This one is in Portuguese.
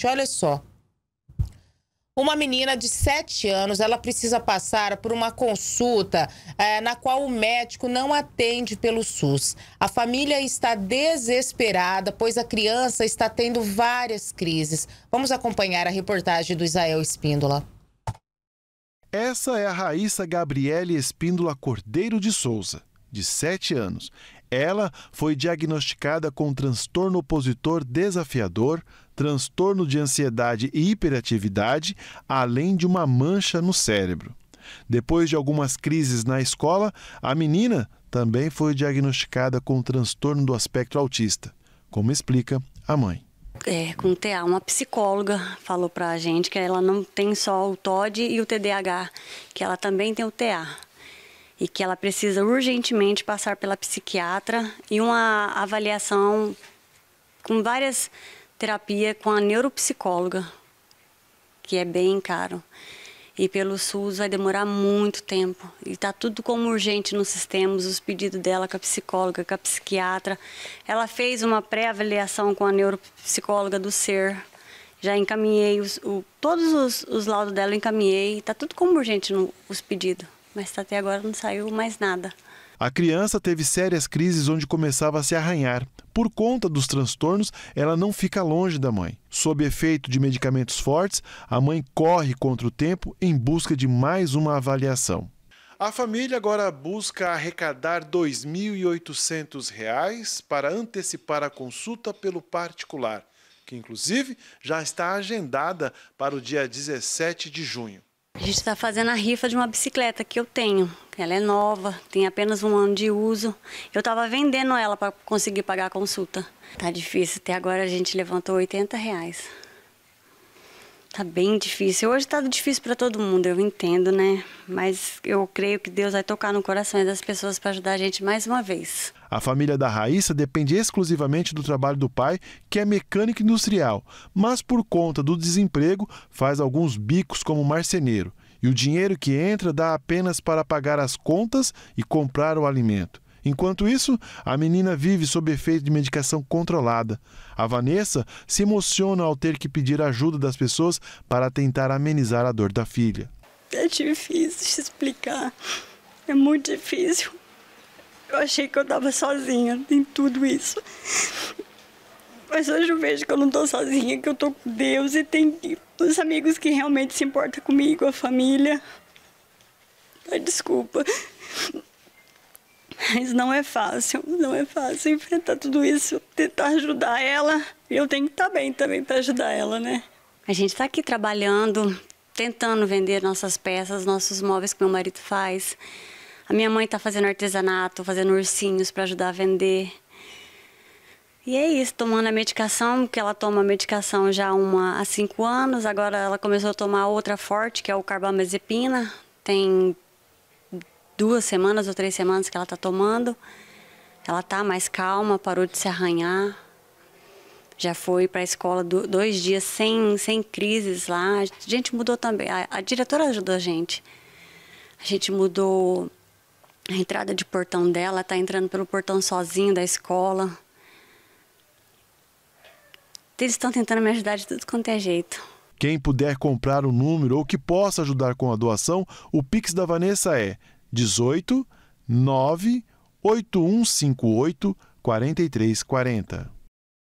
seguinte, olha só. Uma menina de 7 anos, ela precisa passar por uma consulta é, na qual o médico não atende pelo SUS. A família está desesperada, pois a criança está tendo várias crises. Vamos acompanhar a reportagem do Isael Espíndola. Essa é a Raíssa Gabriele Espíndola Cordeiro de Souza, de 7 anos. Ela foi diagnosticada com transtorno opositor desafiador, transtorno de ansiedade e hiperatividade, além de uma mancha no cérebro. Depois de algumas crises na escola, a menina também foi diagnosticada com transtorno do espectro autista, como explica a mãe. É, com TA, uma psicóloga falou para a gente que ela não tem só o TOD e o TDAH, que ela também tem o TA e que ela precisa urgentemente passar pela psiquiatra e uma avaliação com várias terapias com a neuropsicóloga, que é bem caro. E pelo SUS vai demorar muito tempo. E está tudo como urgente nos sistemas, os pedidos dela com a psicóloga, com a psiquiatra. Ela fez uma pré-avaliação com a neuropsicóloga do ser. Já encaminhei os, o, todos os, os laudos dela, encaminhei. Está tudo como urgente no, pedidos mas até agora não saiu mais nada. A criança teve sérias crises onde começava a se arranhar. Por conta dos transtornos, ela não fica longe da mãe. Sob efeito de medicamentos fortes, a mãe corre contra o tempo em busca de mais uma avaliação. A família agora busca arrecadar R$ 2.800 para antecipar a consulta pelo particular, que inclusive já está agendada para o dia 17 de junho. A gente está fazendo a rifa de uma bicicleta que eu tenho. Ela é nova, tem apenas um ano de uso. Eu estava vendendo ela para conseguir pagar a consulta. Tá difícil, até agora a gente levantou 80 reais. Tá bem difícil. Hoje tá difícil para todo mundo, eu entendo, né? Mas eu creio que Deus vai tocar no coração das pessoas para ajudar a gente mais uma vez. A família da Raíssa depende exclusivamente do trabalho do pai, que é mecânico industrial, mas por conta do desemprego faz alguns bicos como marceneiro. E o dinheiro que entra dá apenas para pagar as contas e comprar o alimento. Enquanto isso, a menina vive sob efeito de medicação controlada. A Vanessa se emociona ao ter que pedir ajuda das pessoas para tentar amenizar a dor da filha. É difícil te explicar. É muito difícil. Eu achei que eu estava sozinha em tudo isso. Mas hoje eu vejo que eu não estou sozinha, que eu estou com Deus e tem os amigos que realmente se importam comigo, a família. Ai, desculpa. Mas não é fácil, não é fácil enfrentar tudo isso, tentar ajudar ela. E eu tenho que estar tá bem também para ajudar ela, né? A gente está aqui trabalhando, tentando vender nossas peças, nossos móveis que meu marido faz. A minha mãe está fazendo artesanato, fazendo ursinhos para ajudar a vender. E é isso, tomando a medicação, que ela toma a medicação já uma, há cinco anos, agora ela começou a tomar outra forte, que é o carbamazepina. Tem duas semanas ou três semanas que ela está tomando. Ela está mais calma, parou de se arranhar. Já foi para a escola do, dois dias sem, sem crises lá. A gente mudou também. A, a diretora ajudou a gente. A gente mudou a entrada de portão dela. Está entrando pelo portão sozinho da escola. Eles estão tentando me ajudar de tudo quanto é jeito. Quem puder comprar o um número ou que possa ajudar com a doação, o Pix da Vanessa é 18 três 4340.